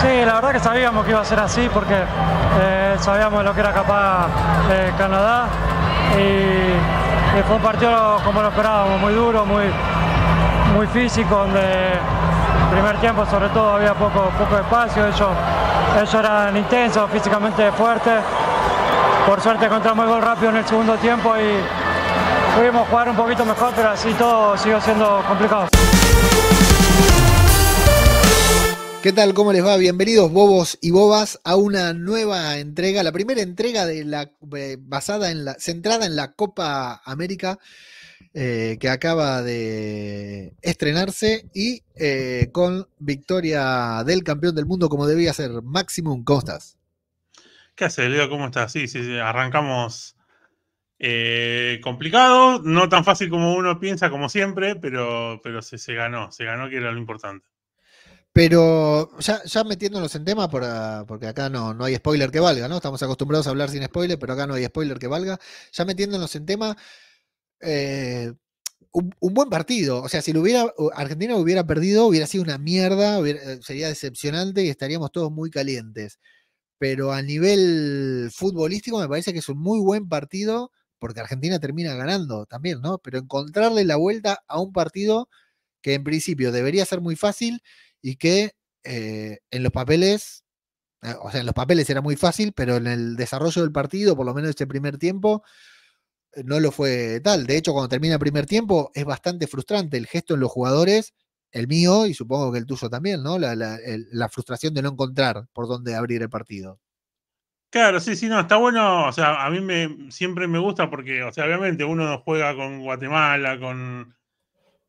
Sí, la verdad que sabíamos que iba a ser así porque eh, sabíamos lo que era capaz eh, Canadá y, fue un partido como lo esperábamos, muy duro, muy, muy físico, donde primer tiempo sobre todo había poco, poco espacio, ellos, ellos eran intensos, físicamente fuertes. Por suerte encontramos el gol rápido en el segundo tiempo y pudimos jugar un poquito mejor, pero así todo siguió siendo complicado. ¿Qué tal? ¿Cómo les va? Bienvenidos bobos y bobas a una nueva entrega, la primera entrega eh, basada en la centrada en la Copa América eh, que acaba de estrenarse y eh, con victoria del campeón del mundo como debía ser Maximum Costas. ¿Qué hace, Leo? ¿Cómo estás? Sí, sí, sí, arrancamos complicado, no tan fácil como uno piensa como siempre, pero, pero se, se ganó, se ganó que era lo importante. Pero ya, metiéndonos en tema, ah, porque acá no, no hay spoiler que valga, ¿no? Estamos acostumbrados a hablar sin spoiler, pero acá no hay spoiler que valga. Ya metiéndonos en tema, eh, un, buen partido. O sea, si lo hubiera, Argentina hubiera perdido, hubiera sido una mierda, eh, sería decepcionante y estaríamos todos muy calientes. Pero a nivel futbolístico me parece que es un muy buen partido, porque Argentina termina ganando también, ¿no? Pero encontrarle la vuelta a un partido que en principio debería ser muy fácil y que eh, en los papeles, eh, o sea, en los papeles era muy fácil, pero en el desarrollo del partido, por lo menos este primer tiempo, eh, no lo fue tal. De hecho, cuando termina el primer tiempo es bastante frustrante el gesto en los jugadores, el mío y supongo que el tuyo también, ¿no? La, la frustración de no encontrar por dónde abrir el partido. Claro, sí, sí, no, está bueno, o sea, a mí me, siempre me gusta porque, o sea, obviamente uno juega con Guatemala, con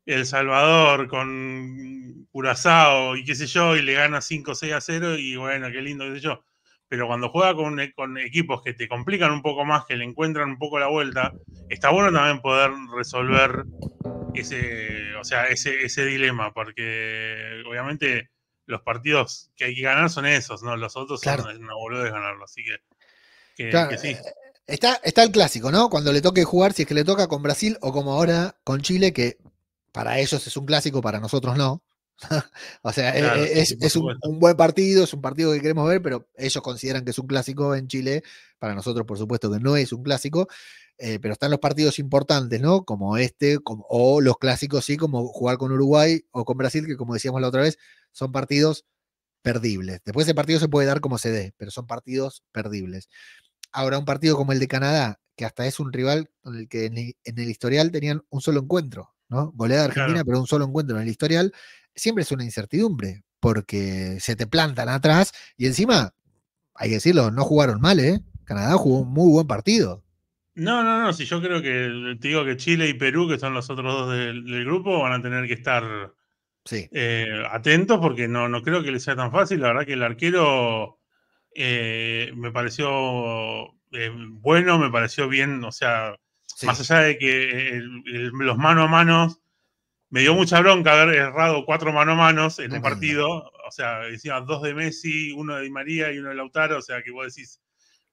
el Salvador con Curazao y qué sé yo, y le gana 5 6 a 0 y bueno, qué lindo, qué sé yo. Pero cuando juega eh, con, equipos que te complican un poco más, que le encuentran un poco la vuelta, está bueno también poder resolver ese, o sea, ese, dilema, porque obviamente los partidos que hay que ganar son esos, ¿no? Los otros no son a ganarlos, así que, eh, Está, está el clásico, ¿no? Cuando le toque jugar, si es que le toca con Brasil o como ahora con Chile, que para ellos es un clásico, para nosotros no. o sea, e, e, es, un, buen partido, es un partido que queremos ver, pero ellos consideran que es un clásico en Chile. Para nosotros, por supuesto, que no es un clásico. Eh, pero están los partidos importantes, ¿no? Como este, como, o los clásicos, sí, como jugar con Uruguay o con Brasil, que como decíamos la otra vez, son partidos perdibles. Después ese partido se puede dar como se dé, pero son partidos perdibles. Ahora, un partido como el de Canadá, que hasta es un rival con el que en el historial tenían un solo encuentro, ¿no? de Argentina, pero un solo encuentro en el historial, siempre es una incertidumbre, porque se te plantan atrás y encima, hay que decirlo, no jugaron mal, ¿eh? Canadá jugó un muy buen partido. No, no, no, si yo creo que, te digo que Chile y Perú, que son los otros dos del, grupo, van a tener que estar eh, atentos porque no, no creo que les sea tan fácil. La verdad que el arquero eh, me pareció eh, bueno, me pareció bien, o sea, más allá de que los mano a mano, me dio mucha bronca haber errado cuatro mano a manos en un partido. O sea, encima dos de Messi, uno de Di María y uno de Lautaro. O sea, que vos decís,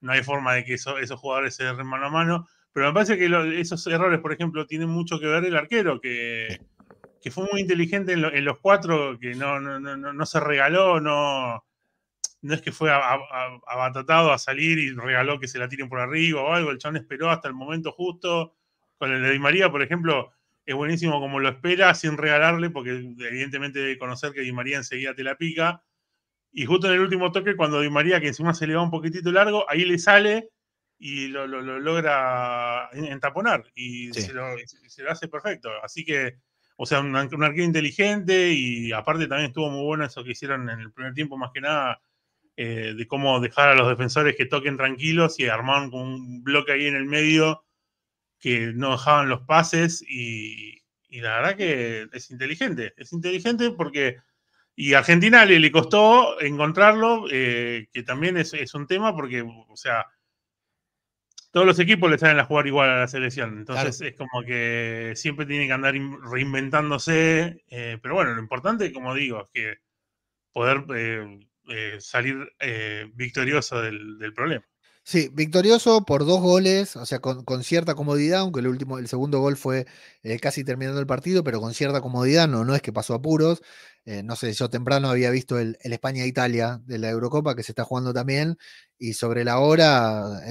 no hay forma de que esos jugadores se erren mano a mano. Pero me parece que esos errores, por ejemplo, tienen mucho que ver el arquero, que, fue muy inteligente en, los cuatro, que no, se regaló, no, no es que fue abatatado a, salir y regaló que se la tiren por arriba o algo, el chabón esperó hasta el momento justo. Con el de Di María, por ejemplo, es buenísimo como lo espera sin regalarle, porque evidentemente debe conocer que Di María enseguida te la pica. Y justo en el último toque, cuando Di María, que encima se le va un poquitito largo, ahí le sale y lo, logra entaponar y se, lo, hace perfecto. Así que, o sea, un arquero inteligente y aparte también estuvo muy bueno eso que hicieron en el primer tiempo, más que nada eh, de cómo dejar a los defensores que toquen tranquilos y armaron un bloque ahí en el medio que no dejaban los pases y, la verdad que es inteligente, es inteligente porque... Y a Argentina le, costó encontrarlo, eh, que también es, un tema porque, o sea, todos los equipos le saben a jugar igual a la selección. Entonces es como que siempre tiene que andar reinventándose. Eh, pero bueno, lo importante, como digo, es que poder eh, salir eh, victorioso del, problema. Sí, victorioso por dos goles, o sea, con, cierta comodidad, aunque el último, el segundo gol fue eh, casi terminando el partido, pero con cierta comodidad, no, no es que pasó apuros. no sé, yo temprano había visto el, España-Italia de la Eurocopa que se está jugando también, y sobre la hora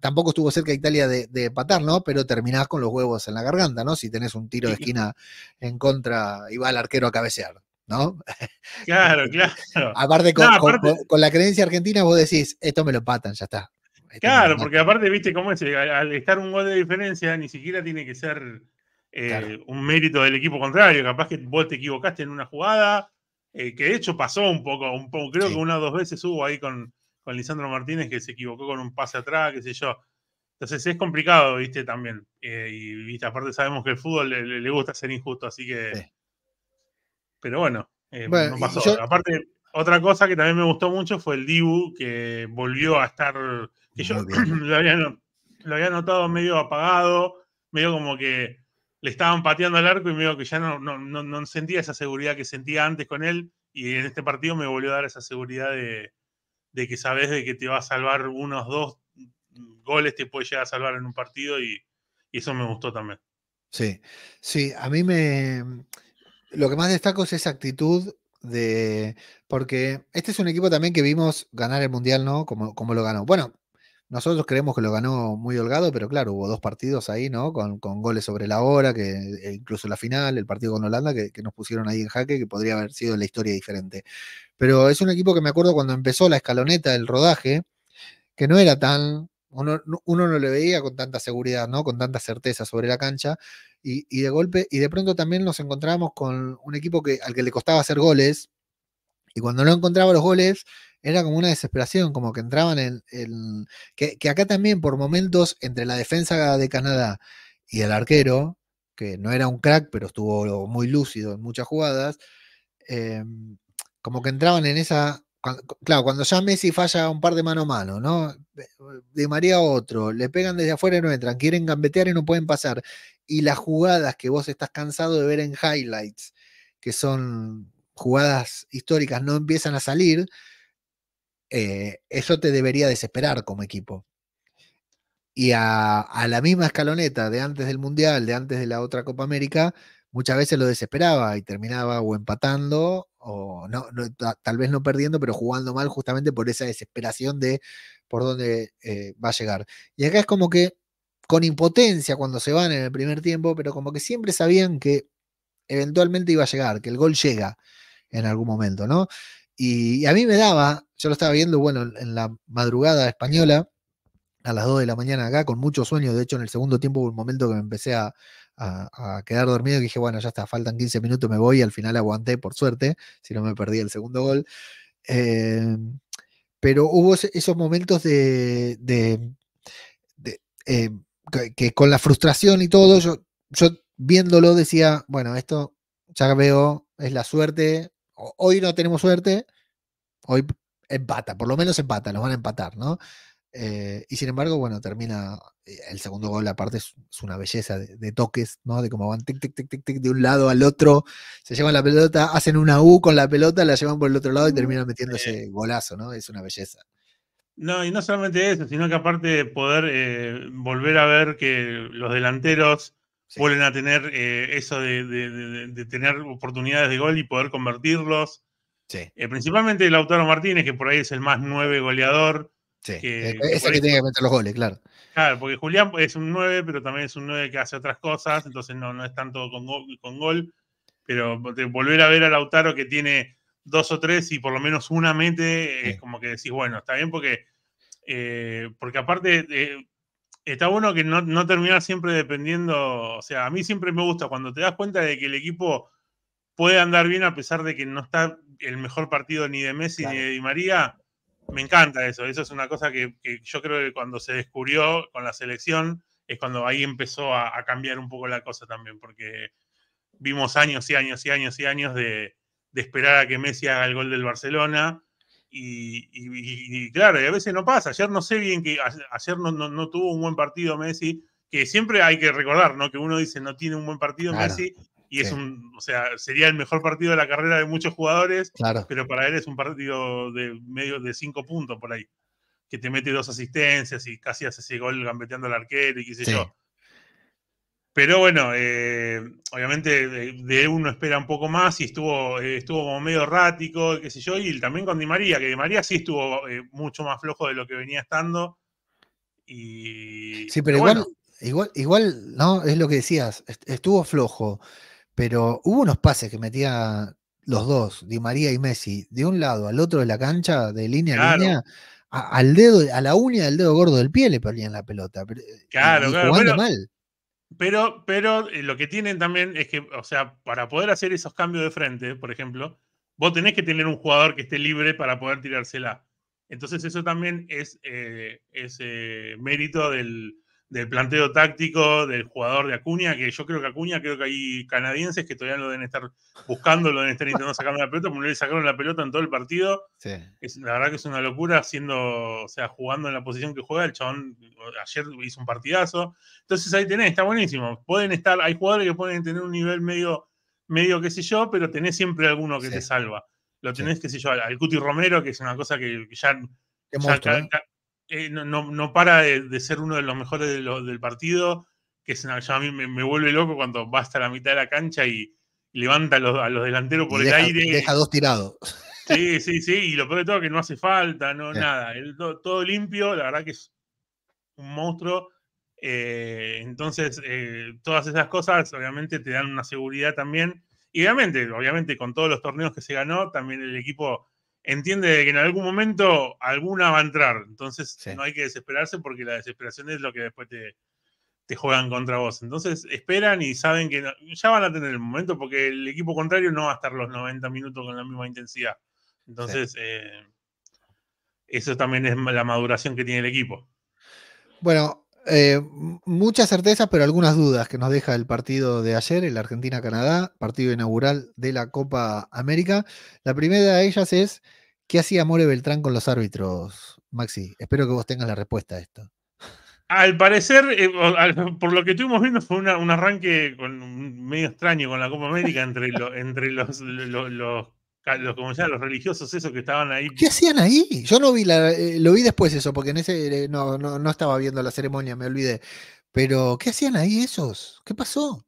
tampoco estuvo cerca Italia de, empatar, ¿no? Pero terminás con los huevos en la garganta, ¿no? Si tenés un tiro de esquina en contra y va el arquero a cabecear. ¿no? Claro, claro. aparte, con, la creencia argentina vos decís, esto me lo patan, ya está. claro, porque aparte, viste cómo es, eh, al estar un gol de diferencia, ni siquiera tiene que ser eh, un mérito del equipo contrario. Capaz que vos te equivocaste en una jugada, eh, que de hecho pasó un poco, un poco creo que una o dos veces hubo ahí con, con Lisandro Martínez que se equivocó con un pase atrás, qué sé yo. Entonces es complicado, viste, también. y viste, aparte sabemos que el fútbol le, gusta ser injusto, así que pero bueno, eh, Aparte, otra cosa que también me gustó mucho fue el Dibu, que volvió a estar, que yo lo había, notado medio apagado, medio como que le estaban pateando el arco y medio que ya no, sentía esa seguridad que sentía antes con él. Y en este partido me volvió a dar esa seguridad de, que sabes de que te va a salvar unos dos goles, te puede llegar a salvar en un partido y eso me gustó también. Sí, sí, a mí me, lo que más destaco es esa actitud de. Porque este es un equipo también que vimos ganar el Mundial, ¿no? Como, como lo ganó. Bueno, nosotros creemos que lo ganó muy holgado, pero claro, hubo dos partidos ahí, ¿no? Con, goles sobre la hora, que e incluso la final, el partido con Holanda, que, nos pusieron ahí en jaque, que podría haber sido la historia diferente. Pero es un equipo que me acuerdo cuando empezó la escaloneta, del rodaje, que no era tan. Uno, uno no le veía con tanta seguridad, ¿no? Con tanta certeza sobre la cancha, y, de golpe, y de pronto también nos encontramos con un equipo que, al que le costaba hacer goles, y cuando no encontraba los goles, era como una desesperación, como que entraban en. el. que, acá también, por momentos, entre la defensa de Canadá y el arquero, que no era un crack, pero estuvo muy lúcido en muchas jugadas, eh, como que entraban en esa claro, cuando ya Messi falla un par de mano a mano, ¿no? De María a otro, le pegan desde afuera y no entran, quieren gambetear y no pueden pasar. Y las jugadas que vos estás cansado de ver en highlights, que son jugadas históricas, no empiezan a salir, eh, eso te debería desesperar como equipo. Y a la misma escaloneta de antes del Mundial, de antes de la otra Copa América, muchas veces lo desesperaba y terminaba o empatando o no, tal vez no perdiendo, pero jugando mal justamente por esa desesperación de por dónde eh, va a llegar. Y acá es como que con impotencia cuando se van en el primer tiempo, pero como que siempre sabían que eventualmente iba a llegar, que el gol llega en algún momento, ¿no? Y, y a mí me daba, yo lo estaba viendo, bueno, en la madrugada española, a las 2 de la mañana acá, con mucho sueño, de hecho en el segundo tiempo hubo un momento que me empecé a, a, quedar dormido, y dije, bueno, ya está, faltan 15 minutos, me voy, al final aguanté, por suerte, si no me perdí el segundo gol. Em, pero hubo esos momentos de, de, em, que, con la frustración y todo, yo, yo viéndolo decía, bueno, esto ya veo, es la suerte, hoy no tenemos suerte, hoy empata, por lo menos empata, nos van a empatar, ¿no? Eh, y sin embargo, bueno, termina eh, el segundo gol, aparte es, una belleza de, toques, ¿no? De cómo van tic, tic, tic, tic, de un lado al otro, se llevan la pelota, hacen una U con la pelota, la llevan por el otro lado y terminan mm, eh. metiéndose golazo, ¿no? Es una belleza. No, y no solamente eso, sino que aparte de poder volver a ver que los delanteros vuelven a tener eso de, tener oportunidades de gol y poder convertirlos. Sí. Eh, principalmente Lautaro Martínez, que por ahí es el más nueve goleador, Sí, e, que, e, ese que, tiene que meter los goles, claro. Claro, porque Julián es un 9, pero también es un 9 que hace otras cosas, entonces no, es tanto con gol, con gol. Pero volver a ver a Lautaro que tiene dos o tres y por lo menos una mete, es como que decís, bueno, está bien porque, eh, porque aparte eh, está bueno que no, no terminar siempre dependiendo, o sea, a mí siempre me gusta cuando te das cuenta de que el equipo puede andar bien a pesar de que no está el mejor partido ni de Messi ni de Di María me encanta eso, eso es una cosa que, yo creo que cuando se descubrió con la selección es cuando ahí empezó a, cambiar un poco la cosa también, porque vimos años y años y años y años de, esperar a que Messi haga el gol del Barcelona. Y, claro, y a veces no pasa. Ayer no sé bien que ayer no, tuvo un buen partido Messi, que siempre hay que recordar, ¿no? Que uno dice no tiene un buen partido Messi y o sea, sería el mejor partido de la carrera de muchos jugadores, pero para él es un partido de medio de cinco puntos por ahí, que te mete dos asistencias y casi hace ese gol gambeteando al arquero y qué sé yo. Pero bueno, eh, obviamente de, uno espera un poco más y estuvo, eh, estuvo como medio errático, qué sé yo, y también con Di María, que Di María sí estuvo eh, mucho más flojo de lo que venía estando. sí, pero, igual, igual, igual, ¿no? Es lo que decías, estuvo flojo pero hubo unos pases que metía los dos, Di María y Messi, de un lado al otro de la cancha, de línea a línea, al dedo, a la uña del dedo gordo del pie le perdían la pelota. Eh, claro, claro. pero, mal. Pero, eh, lo que tienen también es que, o sea, para poder hacer esos cambios de frente, por ejemplo, vos tenés que tener un jugador que esté libre para poder tirársela. Entonces, eso también es, eh, mérito del, del planteo táctico del jugador de Acuña, que yo creo que Acuña, creo que hay canadienses que todavía lo deben estar buscando, lo deben estar intentando sacar la pelota, porque le sacaron la pelota en todo el partido. Es, la verdad que es una locura, siendo, o sea, jugando en la posición que juega, el chabón ayer hizo un partidazo. Entonces ahí tenés, está buenísimo. Pueden estar, hay jugadores que pueden tener un nivel medio, medio qué sé yo, pero tenés siempre alguno que te salva. Lo tenés, qué sé yo, al Cuti Romero, que es una cosa que, ya... ¿eh? Eh, no, no, para de, ser uno de los mejores del partido, que se a mí me, vuelve loco cuando va hasta la mitad de la cancha y levanta a los, delanteros por el aire. aire. Deja dos tirados. Sí, sí, sí, y lo peor de todo es que no hace falta, no, eh. nada, todo, limpio, la verdad que es un monstruo. Eh, entonces, todas esas cosas obviamente te dan una seguridad también. Y obviamente, obviamente, con todos los torneos que se ganó, también el equipo entiende que en algún momento alguna va a entrar. Entonces no hay que desesperarse porque la desesperación es lo que después te, juegan contra vos. Entonces esperan y saben que ya van a tener el momento porque el equipo contrario no va a estar los 90 minutos con la misma intensidad. Entonces, eh, eso también es la maduración que tiene el equipo. Bueno, eh, muchas certezas, pero algunas dudas que nos deja el partido de ayer, el Argentina-Canadá, partido inaugural de la Copa América. La primera de ellas es, ¿qué hacía More Beltrán con los árbitros, Maxi? Espero que vos tengas la respuesta a esto. Al parecer, eh, por lo que estuvimos viendo, fue un arranque medio extraño con la Copa América entre, entre los los, como los religiosos esos que estaban ahí. ¿Qué hacían ahí? Yo no vi eh, lo vi después eso, porque en ese eh, no, no, estaba viendo la ceremonia, me olvidé. Pero, ¿qué hacían ahí esos? ¿Qué pasó?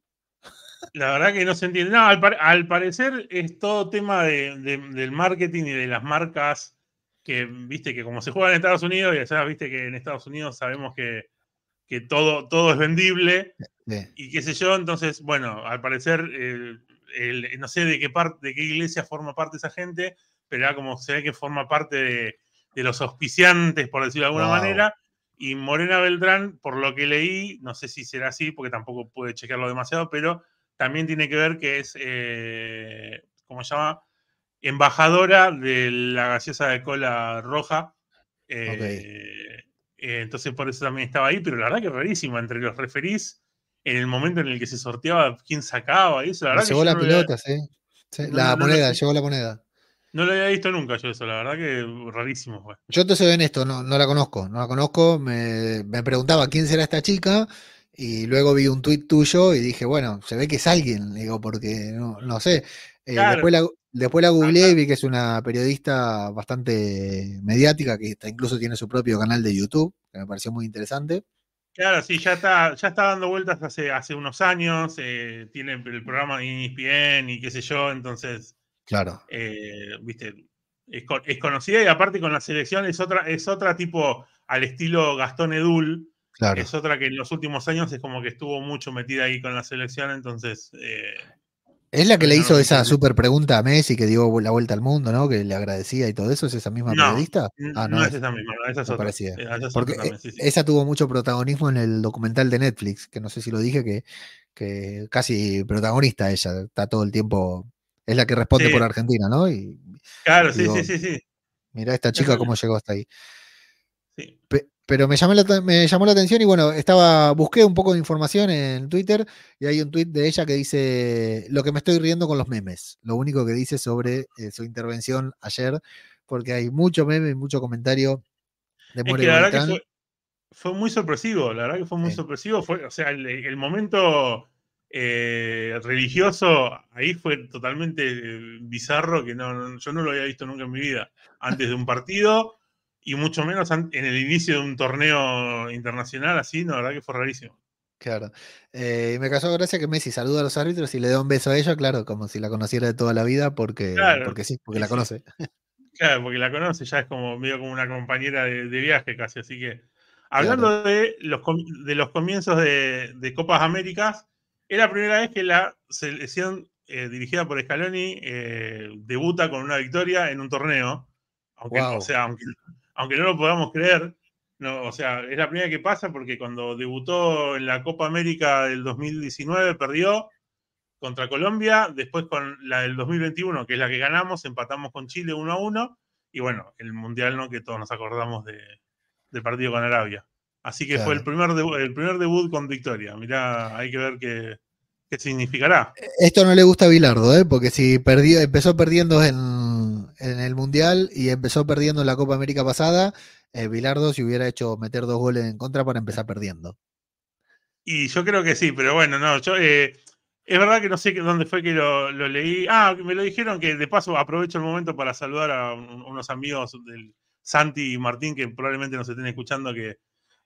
La verdad que no se entiende. No, al, parecer es todo tema del marketing y de las marcas que, viste, que como se juega en Estados Unidos, y allá, viste que en Estados Unidos sabemos que, que todo, todo es vendible y qué sé yo, entonces, bueno, al parecer eh, eh, no sé de qué parte, de qué iglesia forma parte esa gente, pero era como se ve que forma parte de, los auspiciantes, por decirlo de alguna manera. Y Morena Beltrán, por lo que leí, no sé si será así, porque tampoco pude chequearlo demasiado, pero también tiene que ver que es, eh, ¿cómo se llama? Embajadora de la gaseosa de cola roja. Eh, eh, entonces por eso también estaba ahí, pero la verdad que es entre los referís en el momento en el que se sorteaba quién sacaba. Y la verdad. Llegó la pelota, sí. la moneda, llegó la moneda. No lo había visto nunca yo eso, la verdad que rarísimo fue. Yo entonces soy esto no, no la conozco, no la conozco, me, preguntaba quién será esta chica y luego vi un tuit tuyo y dije, bueno, se ve que es alguien, digo, porque no, sé. Eh, después, la, googleé y vi que es una periodista bastante mediática que incluso tiene su propio canal de YouTube, que me pareció muy interesante. Claro, sí, ya está, ya está dando vueltas hace, hace unos años, eh, tiene el programa de e Pien y qué sé yo, entonces. Claro. Eh, viste, es, conocida y aparte con la selección es otra, es otra tipo al estilo Gastón Edul. Claro. Es otra que en los últimos años es como que estuvo mucho metida ahí con la selección, entonces. Eh, es la que le hizo esa super pregunta a Messi que dio la vuelta al mundo, ¿no? Que le agradecía y todo eso. ¿Es esa misma periodista? Ah, no, es, esa misma, es eh, Esa Porque eh, esa tuvo mucho protagonismo en el documental de Netflix, que no sé si lo dije, que, que casi protagonista ella, está todo el tiempo. Es la que responde por Argentina, ¿no? Y, claro, sí, sí, sí, sí. Mirá esta chica cómo llegó hasta ahí. Sí pero me llamó, la, me llamó la atención y bueno, estaba, busqué un poco de información en Twitter y hay un tweet de ella que dice lo que me estoy riendo con los memes, lo único que dice sobre eh, su intervención ayer, porque hay mucho meme y mucho comentario de es que la verdad que fue, muy sorpresivo, la verdad que fue muy sorpresivo, fue, o sea, el, momento eh, religioso ahí fue totalmente eh, bizarro que no, yo no lo había visto nunca en mi vida, antes de un partido y mucho menos en el inicio de un torneo internacional así, no, la verdad que fue rarísimo. Claro. Eh, y me cayó gracia que Messi saluda a los árbitros y le da un beso a ella, claro, como si la conociera de toda la vida, porque, porque sí, porque la conoce. Claro, porque la conoce, ya es como medio como una compañera de, viaje casi. Así que, hablando de, los de los comienzos de, Copas Américas, es la primera vez que la selección eh, dirigida por Scaloni eh, debuta con una victoria en un torneo. Aunque, no sea, aunque, aunque no lo podamos creer, o sea, es la primera que pasa porque cuando debutó en la Copa América del 2019 perdió contra Colombia, después con la del 2021, que es la que ganamos, empatamos con Chile 1 a 1 y bueno, el Mundial no que todos nos acordamos de, del partido con Arabia. Así que fue el primer, el primer debut con victoria. Mirá, hay que ver que ¿Qué significará? Esto no le gusta a Bilardo, ¿eh? porque si perdió, empezó perdiendo en, el Mundial y empezó perdiendo en la Copa América pasada, eh, Bilardo se hubiera hecho meter dos goles en contra para empezar perdiendo. Y yo creo que sí, pero bueno, no, eh, es verdad que no sé dónde fue que lo, leí. Ah, me lo dijeron que de paso aprovecho el momento para saludar a unos amigos del Santi y Martín que probablemente no se estén escuchando que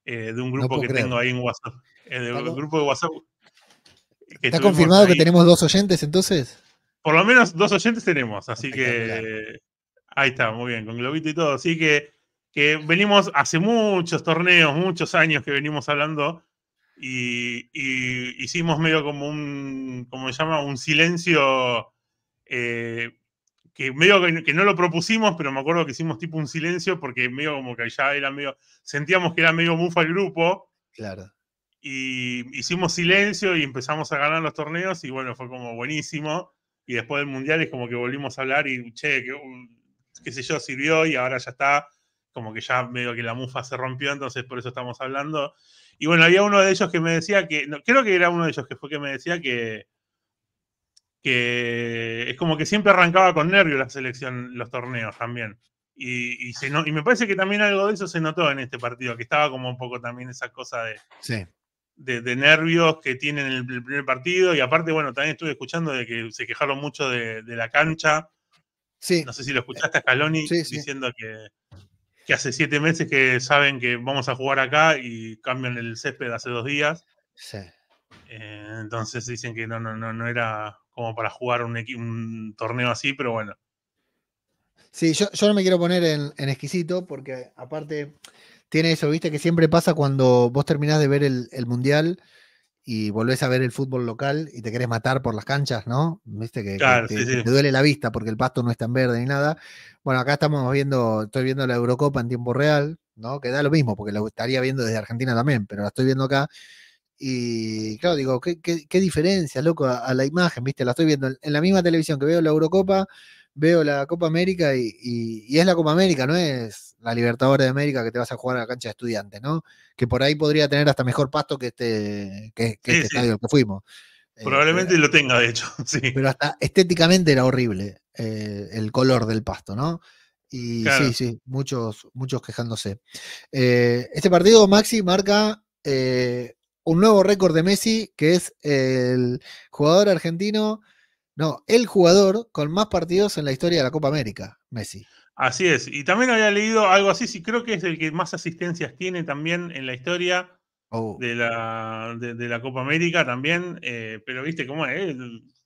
de un grupo que tengo ahí en WhatsApp. grupo de WhatsApp ¿Está confirmado que tenemos dos oyentes entonces? Por lo menos dos oyentes tenemos, así que ahí está, muy bien, con globito y todo. Así que, venimos hace muchos torneos, muchos años que venimos hablando y, hicimos medio como un, Como se llama? Un silencio eh, que medio que, no lo propusimos, pero me acuerdo que hicimos tipo un silencio porque medio como que ya era medio, sentíamos que era medio mufa el grupo. Claro. Y hicimos silencio y empezamos a ganar los torneos y bueno, fue como buenísimo. Y después del Mundial es como que volvimos a hablar y, che, qué sé yo, sirvió y ahora ya está, como que ya medio que la mufa se rompió, entonces por eso estamos hablando. Y bueno, había uno de ellos que me decía que, creo que era uno de ellos que fue que me decía que, es como que siempre arrancaba con nervio la selección, los torneos también. Y, y, y me parece que también algo de eso se notó en este partido, que estaba como un poco también esa cosa de, sí de, nervios que tienen en el, primer partido. Y aparte, bueno, también estuve escuchando de que se quejaron mucho de, la cancha. Sí. No sé si lo escuchaste a Scaloni diciendo que, hace siete meses que saben que vamos a jugar acá y cambian el césped hace dos días. Sí. Eh, entonces dicen que no, no, no, no era como para jugar un, torneo así, pero bueno. Sí, yo, no me quiero poner en exquisito porque aparte tiene eso, viste, que siempre pasa cuando vos terminás de ver el, mundial y volvés a ver el fútbol local y te querés matar por las canchas, ¿no? Viste que, te, duele la vista porque el pasto no es tan verde ni nada. Bueno, acá estamos viendo, estoy viendo la Eurocopa en tiempo real, ¿no? Que da lo mismo, porque la estaría viendo desde Argentina también, pero la estoy viendo acá. Y claro, digo, qué, diferencia, loco, a, la imagen, ¿viste? La estoy viendo en la misma televisión que veo la Eurocopa, veo la Copa América y, y, es la Copa América, no es la Libertadores de América que te vas a jugar a la cancha de estudiantes, ¿no? Que por ahí podría tener hasta mejor pasto que este, que, este estadio que fuimos. Eh, Probablemente lo tenga, de hecho, sí. Pero hasta estéticamente era horrible eh, el color del pasto, ¿no? Y sí, sí, muchos, muchos quejándose. Eh, este partido, Maxi, marca un nuevo récord de Messi, que es el jugador argentino no, el jugador con más partidos en la historia de la Copa América, Messi. Así es. Y también había leído algo así, sí, creo que es el que más asistencias tiene también en la historia oh. de, la, de, la, Copa América también. Eh, pero viste cómo es.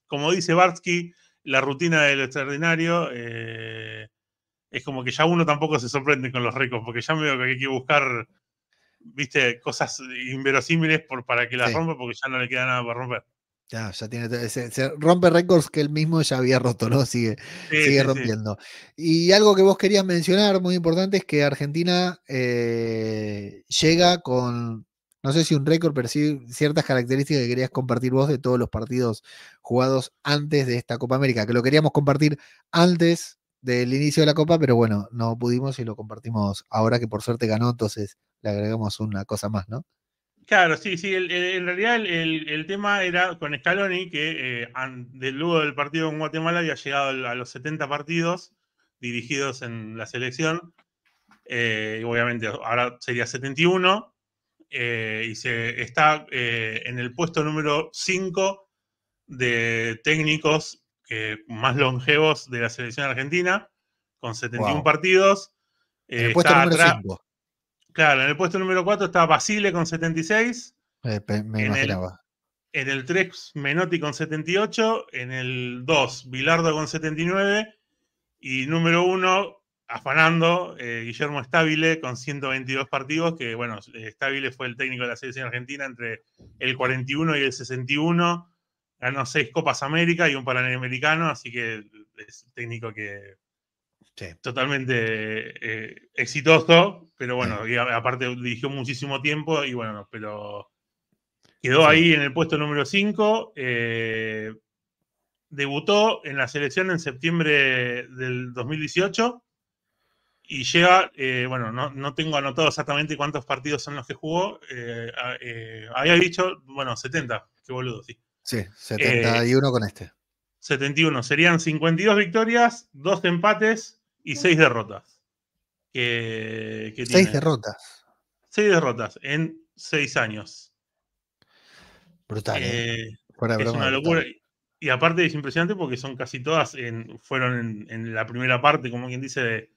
Como dice Bartsky, la rutina de lo extraordinario. Eh, es como que ya uno tampoco se sorprende con los récords, porque ya veo que hay que buscar, viste, cosas inverosímiles para que las rompa, porque ya no le queda nada para romper. Ya, ya tiene, se, rompe récords que él mismo ya había roto, ¿no? Sigue, sigue rompiendo. Y algo que vos querías mencionar, muy importante, es que Argentina eh, llega con, no sé si un récord, pero sí ciertas características que querías compartir vos de todos los partidos jugados antes de esta Copa América, que lo queríamos compartir antes del inicio de la Copa, pero bueno, no pudimos y lo compartimos ahora que por suerte ganó, entonces le agregamos una cosa más, ¿no? Claro, sí, sí. en realidad el, tema era con Scaloni, que eh, del luego del partido en Guatemala había llegado a los 70 partidos dirigidos en la selección. Eh, obviamente ahora sería 71. Eh, y se está en el puesto número 5 de técnicos más longevos de la selección argentina, con 71 partidos. El puesto número 5. Claro, en el puesto número 4 está Basile con 76. Eh, me en imaginaba. en el 3, Menotti con 78. En el 2, Bilardo con 79. Y número 1, afanando, eh, Guillermo Stabile con 122 partidos. Que bueno, Stabile fue el técnico de la selección argentina entre el 41 y el 61. Ganó 6 Copas América y un Panamericano, así que es técnico que Totalmente eh, exitoso, pero bueno, aparte dirigió muchísimo tiempo y bueno, pero quedó ahí en el puesto número 5. Eh, debutó en la selección en septiembre del 2018 y llega, eh, bueno, no, no, tengo anotado exactamente cuántos partidos son los que jugó. había dicho, bueno, 70, qué boludo, sí. Sí, 71 con este. 71. Serían 52 victorias, 2 empates, y seis derrotas. seis derrotas. Seis derrotas en seis años. Brutal. ¿eh? Eh, es una locura. Y aparte es impresionante porque son casi todas, fueron en, la primera parte, como quien dice, de,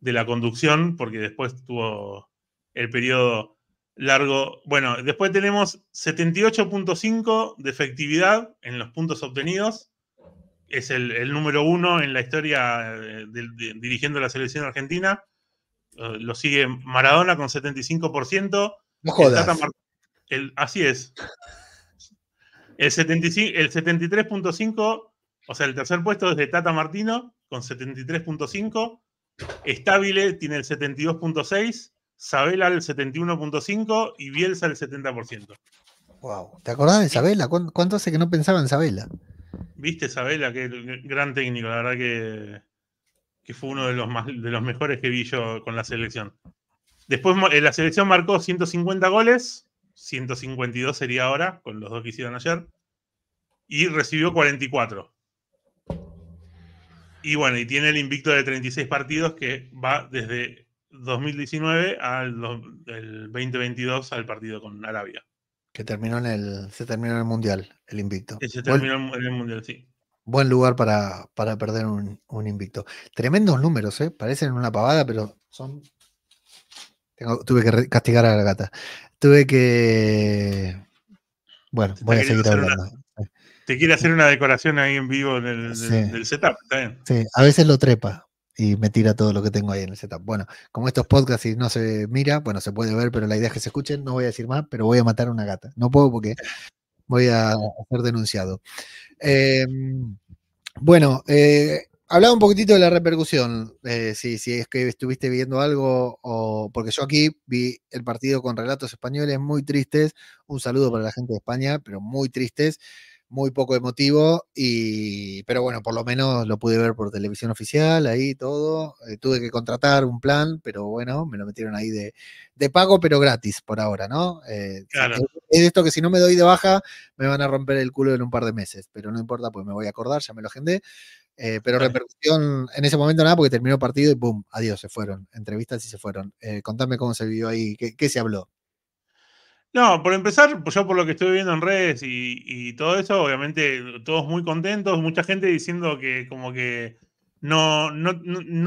de la conducción, porque después tuvo el periodo largo. Bueno, después tenemos 78.5 de efectividad en los puntos obtenidos es el, número uno en la historia eh, dirigiendo la selección argentina. Eh, lo sigue Maradona con 75%. No jodas. El así es. El, el 73.5, o sea, el tercer puesto es de Tata Martino con 73.5. Estabile tiene el 72.6, Sabela el 71.5 y Bielsa el 70%. Wow, ¿te acordás de Sabela? ¿Cuánto hace que no pensaba en Sabela? Viste, Isabela, que gran técnico, la verdad que, que fue uno de los, de los mejores que vi yo con la selección. Después eh, la selección marcó 150 goles, 152 sería ahora, con los dos que hicieron ayer, y recibió 44. Y bueno, y tiene el invicto de 36 partidos que va desde 2019 al 2022 al partido con Arabia. Que terminó en el, se terminó en el Mundial, el invicto. se terminó en el, Mundial, sí. Buen lugar para, perder un, invicto. Tremendos números, ¿eh? Parecen una pavada, pero son... tuve que castigar a la gata. Tuve que... Bueno, voy a seguir hablando. ¿eh? te quiere hacer una decoración ahí en vivo del, setup, está Sí, a veces lo trepa, y me tira todo lo que tengo ahí en el setup. Bueno, como estos podcasts y no se mira, bueno, se puede ver, pero la idea es que se escuchen, no voy a decir más, pero voy a matar a una gata. No puedo porque voy a ser denunciado. Em, bueno, eh, hablaba un poquitito de la repercusión, eh, si, si, es que estuviste viendo algo, o, porque yo aquí vi el partido con relatos españoles muy tristes, un saludo para la gente de España, pero muy tristes muy poco emotivo, y, pero bueno, por lo menos lo pude ver por televisión oficial, ahí todo. Eh, tuve que contratar un plan, pero bueno, me lo metieron ahí de, de pago, pero gratis por ahora, ¿no? Eh, es esto que si no me doy de baja, me van a romper el culo en un par de meses, pero no importa, pues me voy a acordar, ya me lo agendé. Eh, pero repercusión en ese momento nada, porque terminó el partido y boom, adiós, se fueron. Entrevistas y se fueron. contame cómo se vivió ahí, qué, qué se habló. No, por empezar, pues yo por lo que estoy viendo en redes y, todo eso, obviamente todos muy contentos, mucha gente diciendo que como que no, no,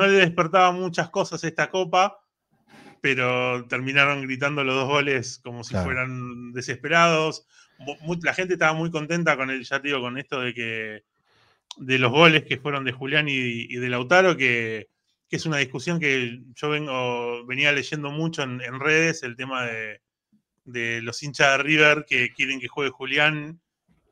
le despertaba muchas cosas esta copa, pero terminaron gritando los dos goles como si fueran desesperados. La gente estaba muy contenta con el, ya digo, con esto de que de los goles que fueron de Julián y, de Lautaro, que, es una discusión que yo vengo, venía leyendo mucho en redes, el tema de de los hinchas de River que quieren que juegue Julián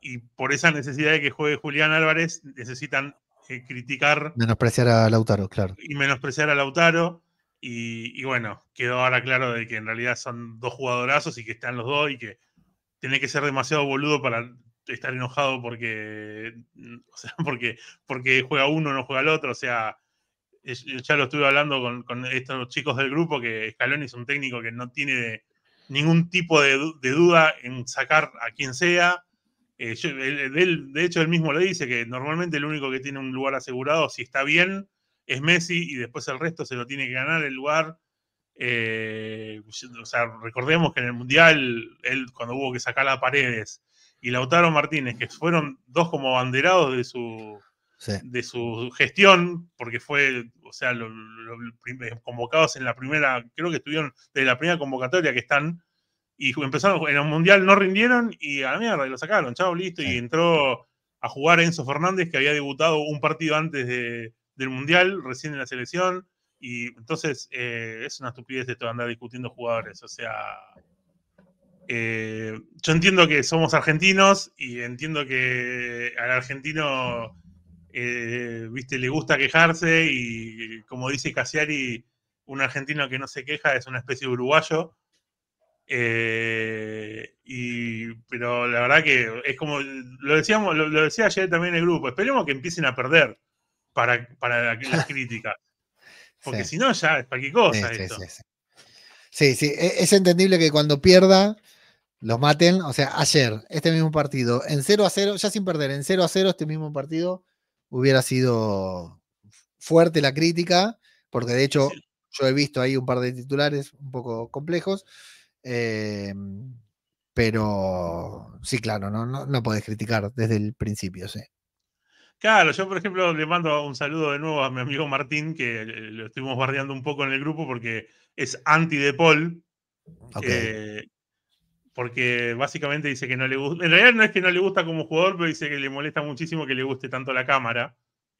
y por esa necesidad de que juegue Julián Álvarez necesitan eh, criticar. Menospreciar a Lautaro, claro. Y menospreciar a Lautaro. Y, bueno, quedó ahora claro de que en realidad son dos jugadorazos y que están los dos y que tiene que ser demasiado boludo para estar enojado porque, mm, o sea, porque, porque juega uno, no juega el otro. O sea, ya lo estuve hablando con, con estos chicos del grupo que Scaloni es un técnico que no tiene ningún tipo de, duda en sacar a quien sea. Eh, de hecho, él mismo le dice que normalmente el único que tiene un lugar asegurado, si está bien, es Messi y después el resto se lo tiene que ganar el lugar. Eh, o sea, recordemos que en el Mundial, él cuando hubo que sacar a Paredes y Lautaro Martínez, que fueron dos como abanderados de su, de su gestión, porque fue o sea, los eh, convocados en la primera, creo que estuvieron desde la primera convocatoria que están, y empezaron en el Mundial, no rindieron y a la mierda, y lo sacaron, chao, listo, y entró a jugar Enzo Fernández, que había debutado un partido antes del Mundial, recién en la selección, y entonces eh, es una estupidez esto de andar discutiendo jugadores, o sea... Eh, yo entiendo que somos argentinos y entiendo que al argentino eh, viste, le gusta quejarse y como dice Casiari, un argentino que no se queja es una especie de uruguayo. Eh, y, pero la verdad que es como lo decíamos, lo, decía ayer también el grupo, esperemos que empiecen a perder para, para las críticas. Porque si no, ya es qué cosa sí, Sí, sí, sí, e-, es entendible que cuando pierda los maten. O sea, ayer, este mismo partido, en 0 a 0, ya sin perder, en 0 a 0, este mismo partido, hubiera sido fuerte la crítica, porque de hecho yo he visto ahí un par de titulares un poco complejos, em, pero sí, claro, no, no, no, podés criticar desde el principio, sí. Claro, yo por ejemplo le mando un saludo de nuevo a mi amigo Martín, que lo estuvimos bardeando un poco en el grupo porque es anti de Paul. Eh, porque básicamente dice que no le gusta. En realidad no es que no le gusta como jugador, pero dice que le molesta muchísimo que le guste tanto la cámara.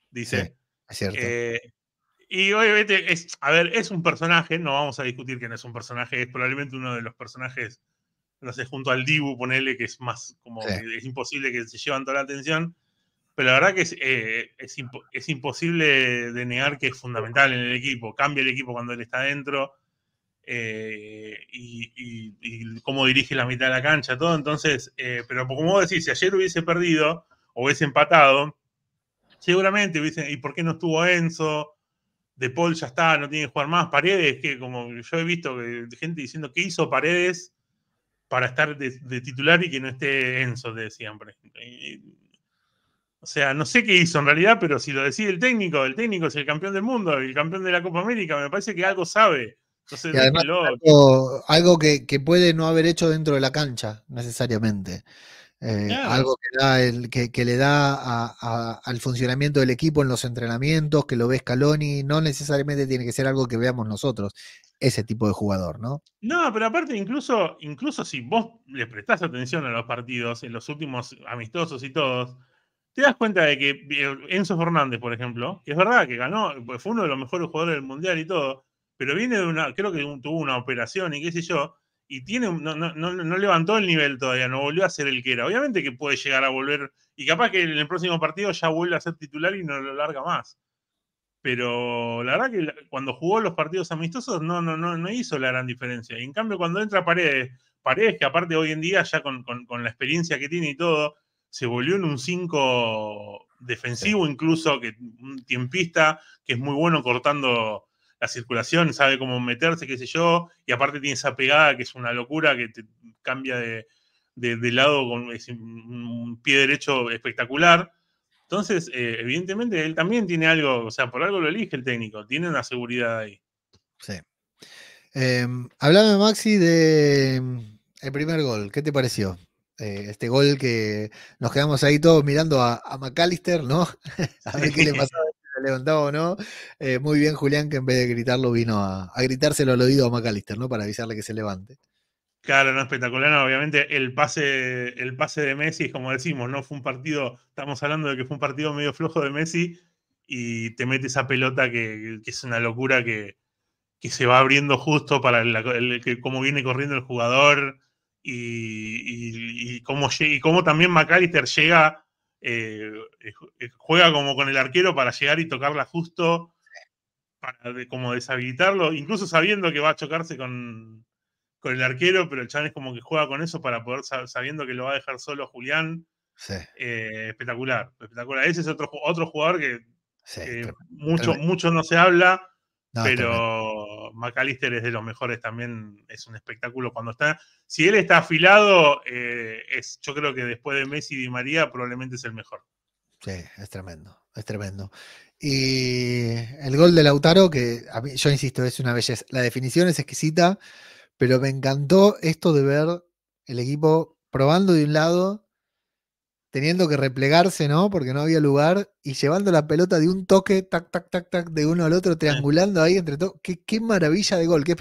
Dice. Sí, es cierto. Eh, y obviamente, es, a ver, es un personaje, no vamos a discutir que no es un personaje, es probablemente uno de los personajes, no sé, junto al Dibu, ponele, que es más como es imposible que se llevan toda la atención. Pero la verdad que es, eh, es, imposible de negar que es fundamental en el equipo. Cambia el equipo cuando él está dentro eh, y, cómo dirige la mitad de la cancha, todo. Entonces, eh, pero como vos decís, si ayer hubiese perdido o hubiese empatado, seguramente hubiesen, ¿y por qué no estuvo Enzo? De Paul ya está, no tiene que jugar más. Paredes, que como yo he visto gente diciendo que hizo Paredes para estar de, titular y que no esté Enzo, de siempre o sea, no sé qué hizo en realidad, pero si lo decide el técnico, el técnico es el campeón del mundo, el campeón de la Copa América, me parece que algo sabe algo, que, puede no haber hecho dentro de la cancha, necesariamente. Eh, algo que, el, que, le da al funcionamiento del equipo en los entrenamientos, que lo ve Scaloni, no necesariamente tiene que ser algo que veamos nosotros, ese tipo de jugador, ¿no? No, pero aparte, incluso, incluso si vos le prestás atención a los partidos, en los últimos amistosos y todos, te das cuenta de que eh, Enzo Fernández, por ejemplo, que es verdad que ganó, fue uno de los mejores jugadores del Mundial y todo, pero viene de una, creo que tuvo una operación y qué sé yo, y tiene, no, levantó el nivel todavía, no volvió a ser el que era. Obviamente que puede llegar a volver, y capaz que en el próximo partido ya vuelve a ser titular y no lo larga más. Pero la verdad que cuando jugó los partidos amistosos no, no, no, no hizo la gran diferencia. Y en cambio cuando entra Paredes, Paredes que aparte hoy en día ya con, la experiencia que tiene y todo, se volvió en un 5 defensivo incluso, que un tiempista, que es muy bueno cortando la circulación, sabe cómo meterse, qué sé yo, y aparte tiene esa pegada que es una locura, que te cambia de, de, lado con un pie derecho espectacular. Entonces, eh, evidentemente, él también tiene algo, o sea, por algo lo elige el técnico, tiene una seguridad ahí. Sí. Em, hablame, Maxi, de em, el primer gol. ¿Qué te pareció? Eh, este gol que nos quedamos ahí todos mirando a, McAllister, ¿no? a ver qué le él. levantado o no. Eh, muy bien, Julián, que en vez de gritarlo vino a, a, gritárselo al oído a McAllister, ¿no? Para avisarle que se levante. Claro, no espectacular, obviamente el pase, el pase de Messi, como decimos, no fue un partido, estamos hablando de que fue un partido medio flojo de Messi y te mete esa pelota que, es una locura que, que, se va abriendo justo para el, que, cómo viene corriendo el jugador y, y, y, cómo, y cómo también McAllister llega eh, eh, eh, juega como con el arquero para llegar y tocarla justo, para como deshabilitarlo, incluso sabiendo que va a chocarse con, con el arquero, pero el Chan es como que juega con eso para poder, sabiendo que lo va a dejar solo Julián. espectacular, espectacular. Ese es otro, otro jugador que, mucho, no se habla, pero... McAllister es de los mejores también, es un espectáculo cuando está. Si él está afilado, eh, es, yo creo que después de Messi y Di María probablemente es el mejor. Sí, es tremendo, es tremendo. Y el gol de Lautaro, que yo insisto, es una belleza. La definición es exquisita, pero me encantó esto de ver el equipo probando de un lado teniendo que replegarse, ¿no? Porque no había lugar, y llevando la pelota de un toque, tac, tac, tac, tac, de uno al otro, triangulando ahí entre todos. Qué, qué, maravilla de gol, qué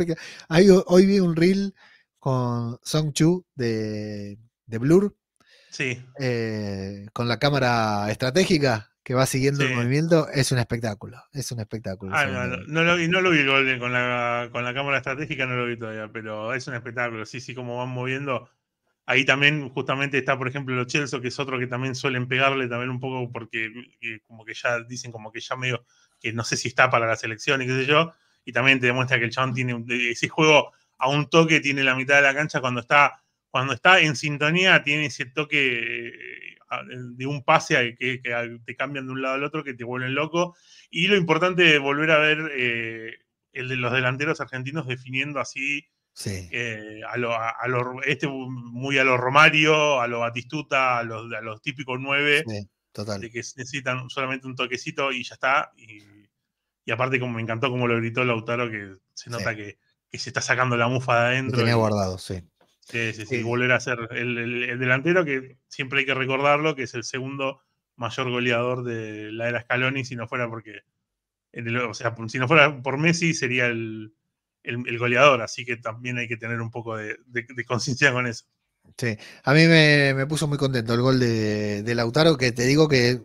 ahí, Hoy vi un reel con Song Chu de, Blur. Sí. Eh, con la cámara estratégica que va siguiendo el movimiento, es un espectáculo. Es un espectáculo. Y ah, no, lo, no, lo, vi con la, con la cámara estratégica, no lo vi todavía, pero es un espectáculo. Sí, sí, como van moviendo Ahí también justamente está, por ejemplo, los Chelsea, que es otro que también suelen pegarle también un poco porque eh, como que ya dicen como que ya medio que no sé si está para la selección y qué sé yo. Y también te demuestra que el chabón tiene eh, ese juego a un toque, tiene la mitad de la cancha cuando está, cuando está en sintonía, tiene ese toque eh, de un pase que, te cambian de un lado al otro, que te vuelven loco. Y lo importante de volver a ver el de los delanteros argentinos definiendo así Sí. Eh, a, este muy a los Romario, a los Batistuta, a los, típicos nueve. De que necesitan solamente un toquecito y ya está. Y, aparte, como me encantó como lo gritó Lautaro, que se nota que, se está sacando la mufa de adentro. Tiene guardado, sí. Sí, sí, sí. Volver a ser el, delantero, que siempre hay que recordarlo, que es el segundo mayor goleador de la era Scaloni, si no fuera porque. sea, si no fuera por Messi, sería el el, goleador, así que también hay que tener un poco de, conciencia con eso. Sí, a mí me, puso muy contento el gol de, Lautaro, que te digo que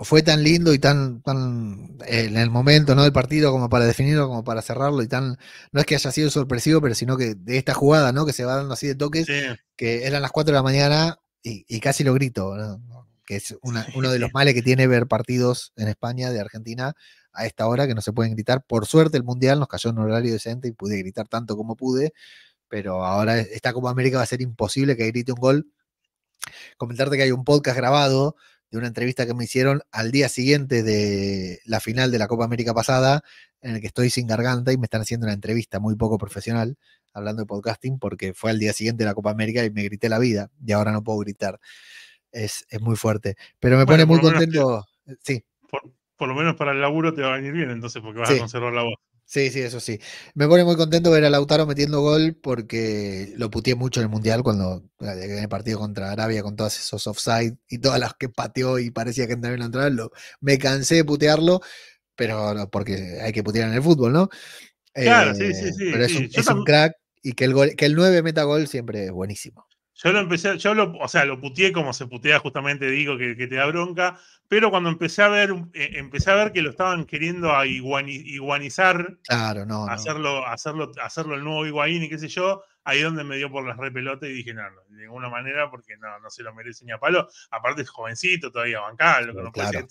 fue tan lindo y tan, tan eh, en el momento ¿no? del partido como para definirlo, como para cerrarlo, y tan, no es que haya sido sorpresivo, pero sino que de esta jugada, ¿no? Que se va dando así de toques, que eran las 4 de la mañana y, casi lo grito, que es uno de los males que tiene ver partidos en España de Argentina a esta hora que no se pueden gritar. Por suerte el Mundial nos cayó en horario decente y pude gritar tanto como pude, pero ahora esta Copa América va a ser imposible que grite un gol. Comentarte que hay un podcast grabado de una entrevista que me hicieron al día siguiente de la final de la Copa América pasada, en el que estoy sin garganta y me están haciendo una entrevista muy poco profesional hablando de podcasting porque fue al día siguiente de la Copa América y me grité la vida y ahora no puedo gritar. Es, muy fuerte. Pero me pone muy contento. sí por lo menos para el laburo te va a venir bien, entonces, porque vas a conservar la voz. Sí, sí, eso sí. Me pone muy contento ver a Lautaro metiendo gol porque lo puteé mucho en el Mundial cuando en eh, partido contra Arabia con todos esos offside y todas las que pateó y parecía que entraba en la me cansé de putear,lo pero porque hay que putear en el fútbol, ¿no? Claro, sí, eh, sí, sí. Pero es, un, crack y que el, gol, que el 9 meta gol siempre es buenísimo. Yo lo empecé, yo lo, o sea, lo puteé como se putea justamente, digo, que, te da bronca, pero cuando empecé a ver, eh, empecé a ver que lo estaban queriendo a iguanizar, claro, no, hacerlo, hacerlo, hacerlo el nuevo igualín y qué sé yo, ahí donde me dio por las repelotas y dije, no, de ninguna manera, porque no, se lo merece ni a palo. Aparte es jovencito, todavía bancal, lo que no puede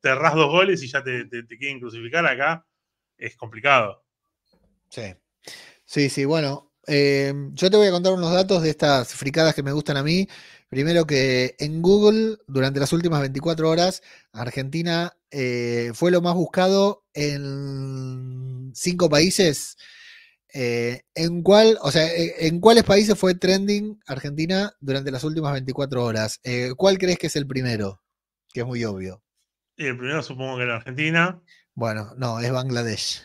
te, dos goles y ya te quieren crucificar acá, es complicado. Sí. Sí, sí, bueno, Em, yo te voy a contar unos datos de estas fricadas que me gustan a mí. Primero que en Google, durante las últimas 24 horas, Argentina eh, fue lo más buscado en cinco países. Eh, ¿En cuál, o sea, eh, en cuáles países fue trending Argentina durante las últimas 24 horas? ¿Cuál crees que es el primero? Que es muy obvio. el primero supongo que era Argentina. Bueno, no, es Bangladesh.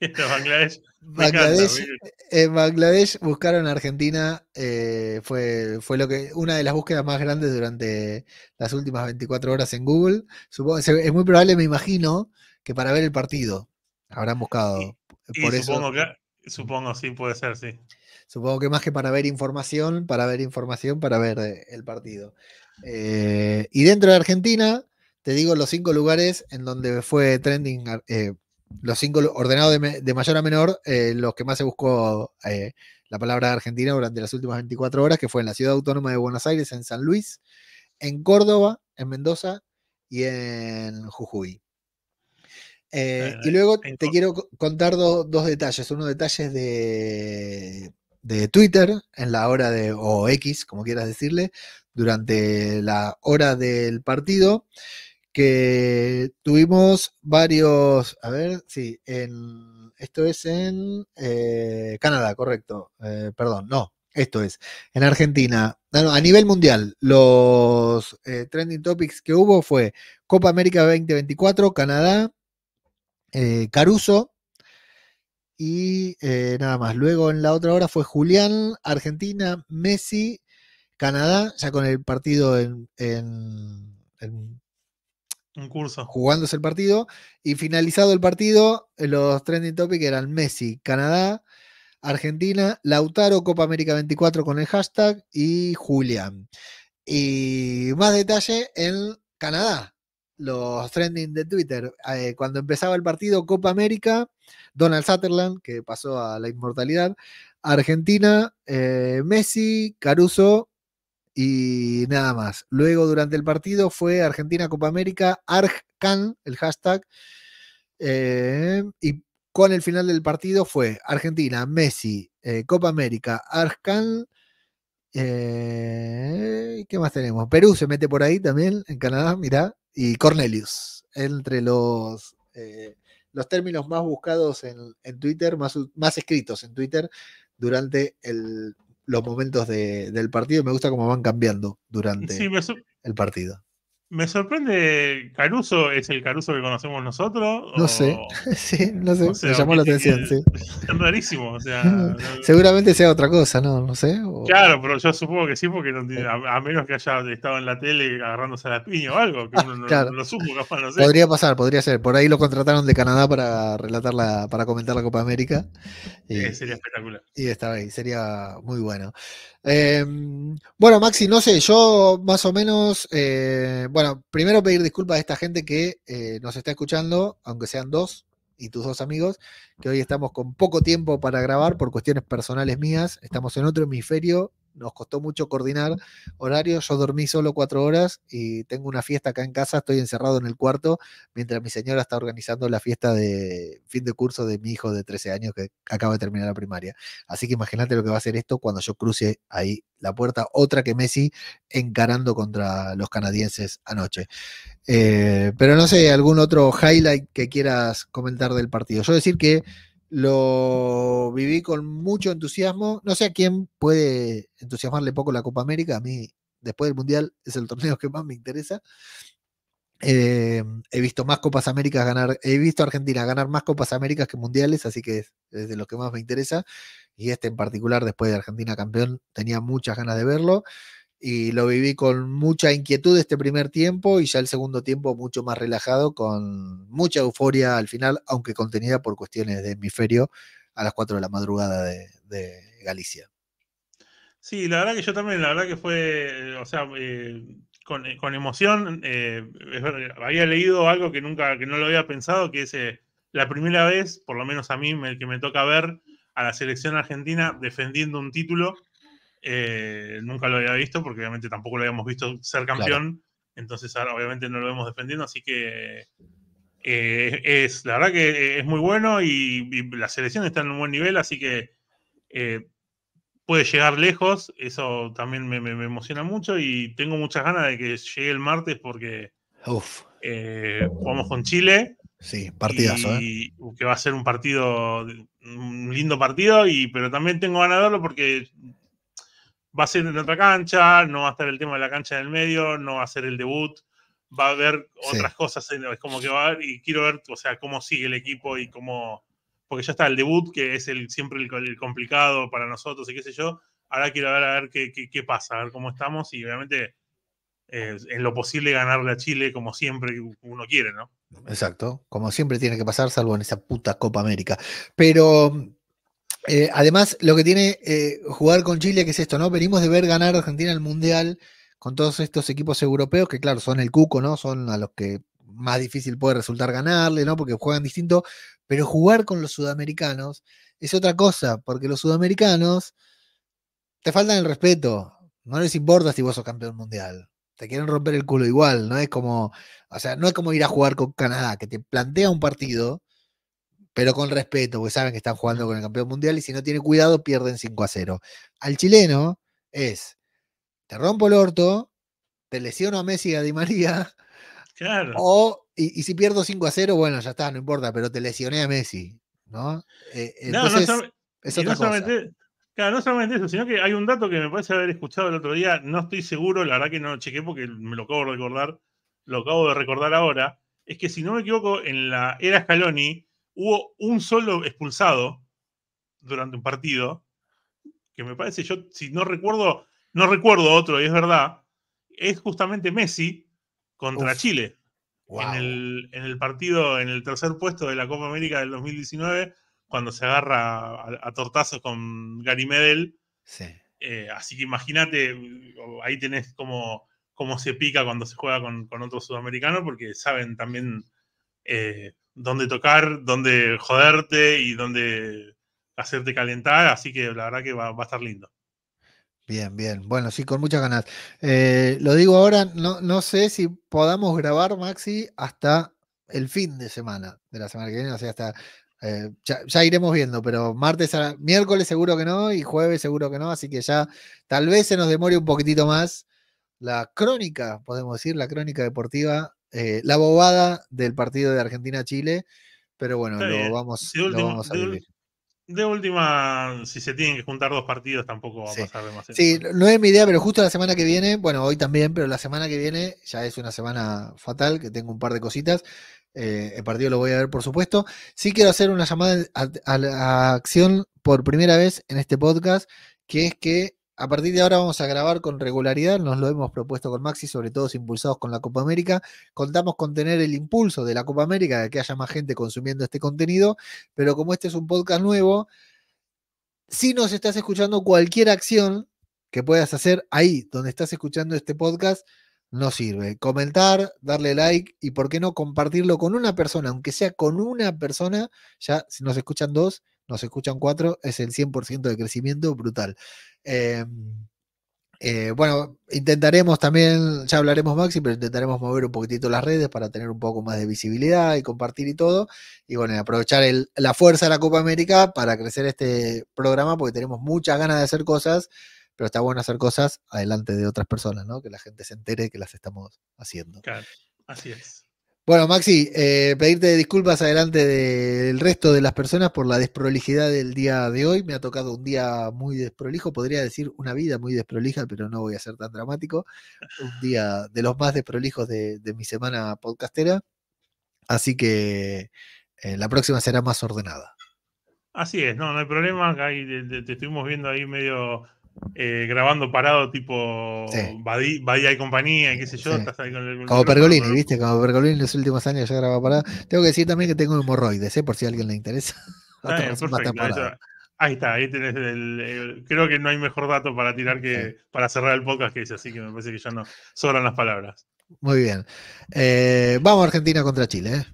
Bangladesh. Bangladesh, en Bangladesh buscaron Argentina, eh, fue, fue lo que, una de las búsquedas más grandes durante las últimas 24 horas en Google. es muy probable, me imagino, que para ver el partido habrán buscado. supongo, que, sí, puede ser, sí. Supongo que más que para ver información, para ver información, para ver eh, el partido. Eh, y dentro de Argentina, te digo los cinco lugares en donde fue trending, los cinco ordenados de, mayor a menor, eh, los que más se buscó eh, la palabra Argentina durante las últimas 24 horas, que fue en la ciudad autónoma de Buenos Aires, en San Luis, en Córdoba, en Mendoza y en Jujuy. Eh, y luego te quiero contar dos detalles. Uno, detalles de, de Twitter en la hora de, o X, como quieras decirle, durante la hora del partido que tuvimos varios, a ver, sí, en, esto es en eh, Canadá, correcto, eh, perdón, no, esto es, en Argentina, a nivel mundial, los eh, trending topics que hubo fue Copa América 2024, Canadá, Caruso, y nada más, luego en la otra hora fue Julián, Argentina, Messi, Canadá, ya con el partido en Jugándose el partido. Y finalizado el partido, eh, los trending topics eran Messi, Canadá, Argentina, Lautaro, Copa América 24 con el hashtag y Julián. Y más detalle en Canadá, los trending de Twitter. Eh, cuando empezaba el partido Copa América, Donald Sutherland, que pasó a la inmortalidad, Argentina, eh, Messi, Caruso, y nada más. Luego, durante el partido, fue Argentina Copa América, ArgCan, el hashtag. Eh, y con el final del partido fue Argentina, Messi, eh, Copa América, ArgCan. Eh, ¿Qué más tenemos? Perú se mete por ahí también, en Canadá, mirá. Y Cornelius, entre los, los términos más buscados en, Twitter, más, más escritos en Twitter durante el los momentos de, del partido. Me gusta cómo van cambiando durante el partido. Me sorprende, ¿Caruso es el Caruso que conocemos nosotros? No sé, sí, no sé, me llamó la atención, sí. Es rarísimo, o sea... Seguramente sea otra cosa, ¿no? No sé. Claro, pero yo supongo que sí, porque eh. a, menos que haya estado en la tele agarrándose a la piña o algo, que ah, uno no, lo supo, capaz, no sé. Podría pasar, podría ser. Por ahí lo contrataron de Canadá para relatar la, para comentar la Copa América. Y, eh, eh, sería espectacular. Y estaba ahí, sería muy bueno. Em, bueno, Maxi, no sé, yo más o menos... bueno, bueno, primero pedir disculpas a esta gente que eh, nos está escuchando, aunque sean dos y tus dos amigos, que hoy estamos con poco tiempo para grabar por cuestiones personales mías. Estamos en otro hemisferio nos costó mucho coordinar horarios. Yo dormí solo cuatro horas y tengo una fiesta acá en casa, estoy encerrado en el cuarto, mientras mi señora está organizando la fiesta de fin de curso de mi hijo de 13 años que acaba de terminar la primaria. Así que imagínate lo que va a ser esto cuando yo cruce ahí la puerta, otra que Messi encarando contra los canadienses anoche. Eh, pero no sé, algún otro highlight que quieras comentar del partido. Yo decir que lo viví con mucho entusiasmo. No sé a quién puede entusiasmarle poco la Copa América. A mí, después del Mundial, es el torneo que más me interesa. Eh, he visto más Copas Américas ganar, he visto a Argentina ganar más Copas Américas que mundiales, así que es, es, de lo que más me interesa. Y este en particular, después de Argentina campeón, tenía muchas ganas de verlo y lo viví con mucha inquietud este primer tiempo y ya el segundo tiempo mucho más relajado, con mucha euforia al final, aunque contenida por cuestiones de hemisferio a las 4 de la madrugada de, Galicia. Sí, la verdad que yo también, la verdad que fue, o sea, eh, eh, con, emoción, eh, había leído algo que nunca, que no lo había pensado, que es la primera vez, por lo menos a mí, el que me toca ver a la selección argentina defendiendo un título eh, nunca lo había visto porque obviamente tampoco lo habíamos visto ser campeón. Entonces obviamente no lo vemos defendiendo, así que eh, es la verdad que es muy bueno y, la selección está en un buen nivel, así que eh, puede llegar lejos. Eso también me, emociona mucho y tengo muchas ganas de que llegue el martes porque Uf. jugamos con Chile. Sí, partidazo. Y, que va a ser un partido, un lindo partido, y, pero también tengo ganas de verlo porque va a ser en otra cancha, no va a estar el tema de la cancha en el medio, no va a ser el debut, va a haber otras cosas, eh, es como que va a haber, y quiero ver, o sea, cómo sigue el equipo y cómo, porque ya está el debut, que es el, siempre el, complicado para nosotros y qué sé yo, ahora quiero ver a ver qué, qué, pasa, a ver cómo estamos y obviamente eh, en lo posible ganarle a Chile como siempre uno quiere, ¿no? Exacto, como siempre tiene que pasar, salvo en esa puta Copa América. Pero eh, además, lo que tiene eh, jugar con Chile, que es esto, ¿no? Venimos de ver ganar Argentina el Mundial con todos estos equipos europeos, que claro, son el cuco, ¿no? Son a los que más difícil puede resultar ganarle, ¿no? Porque juegan distinto, pero jugar con los sudamericanos es otra cosa, porque los sudamericanos te faltan el respeto, no les importa si vos sos campeón mundial, te quieren romper el culo igual, no es como, o sea, no es como ir a jugar con Canadá, que te plantea un partido pero con respeto, porque saben que están jugando con el campeón mundial y si no tienen cuidado pierden 5 a 0. Al chileno es, te rompo el orto, te lesiono a Messi y a Di María, claro. o, y, si pierdo 5 a 0, bueno, ya está, no importa, pero te lesioné a Messi, ¿no? Eh, no, no solamente, Claro, no solamente eso, sino que hay un dato que me parece haber escuchado el otro día, no estoy seguro, la verdad que no lo chequé porque me lo acabo de recordar, lo acabo de recordar ahora, es que si no me equivoco, en la era Scaloni, hubo un solo expulsado durante un partido, que me parece, yo si no recuerdo, no recuerdo otro, y es verdad, es justamente Messi contra Chile. En, el, partido, en el tercer puesto de la Copa América del 2019, cuando se agarra a, tortazo con Gary Medel. Eh, así que imagínate, ahí tenés como cómo se pica cuando se juega con, otro sudamericano, porque saben también eh, Dónde tocar, dónde joderte y dónde hacerte calentar, así que la verdad que va, a estar lindo. Bien, bien. Bueno, sí, con muchas ganas. Eh, lo digo ahora, no, no sé si podamos grabar, Maxi, hasta el fin de semana, de la semana que viene, o sea, hasta... Eh, ya, iremos viendo, pero martes a miércoles seguro que no y jueves seguro que no, así que ya tal vez se nos demore un poquitito más la crónica, podemos decir, la crónica deportiva eh, la bobada del partido de Argentina-Chile, pero bueno, lo vamos, vamos, a vivir. De última, si se tienen que juntar dos partidos, tampoco va a pasar demasiado. Sí, no es mi idea, pero justo la semana que viene, bueno, hoy también, pero la semana que viene ya es una semana fatal, que tengo un par de cositas. Eh, el partido lo voy a ver, por supuesto. Sí quiero hacer una llamada a, a, a acción por primera vez en este podcast, que es que a partir de ahora vamos a grabar con regularidad, nos lo hemos propuesto con Maxi, sobre todo impulsados con la Copa América. Contamos con tener el impulso de la Copa América, de que haya más gente consumiendo este contenido, pero como este es un podcast nuevo, si nos estás escuchando cualquier acción que puedas hacer ahí donde estás escuchando este podcast, nos sirve. Comentar, darle like y, ¿por qué no, compartirlo con una persona? Aunque sea con una persona, ya si nos escuchan dos, nos escuchan cuatro, es el 100% de crecimiento brutal. Em, eh, bueno, intentaremos también, ya hablaremos Maxi, pero intentaremos mover un poquitito las redes para tener un poco más de visibilidad y compartir y todo. Y bueno, aprovechar la fuerza de la Copa América para crecer este programa porque tenemos muchas ganas de hacer cosas, pero está bueno hacer cosas adelante de otras personas, ¿no? Que la gente se entere que las estamos haciendo. Claro, así es. Bueno, Maxi, eh, pedirte disculpas adelante del resto de las personas por la desprolijidad del día de hoy. Me ha tocado un día muy desprolijo, podría decir una vida muy desprolija, pero no voy a ser tan dramático. Un día de los más desprolijos de, mi semana podcastera. Así que eh, la próxima será más ordenada. Así es, no, no hay problema. te estuvimos viendo ahí medio eh, grabando parado tipo vaya Badía, y compañía, qué sé yo. como Pergolini, ¿viste? Como Pergolini los últimos años ya grababa parado. Tengo que decir también que tengo hemorroides, ¿eh? por si a alguien le interesa. Ah, ahí, está. ahí tenés el, Creo que no hay mejor dato para tirar que para cerrar el podcast que ese, así que me parece que ya no sobran las palabras. Muy bien. Eh, vamos Argentina contra Chile. ¿eh?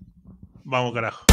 Vamos, carajo.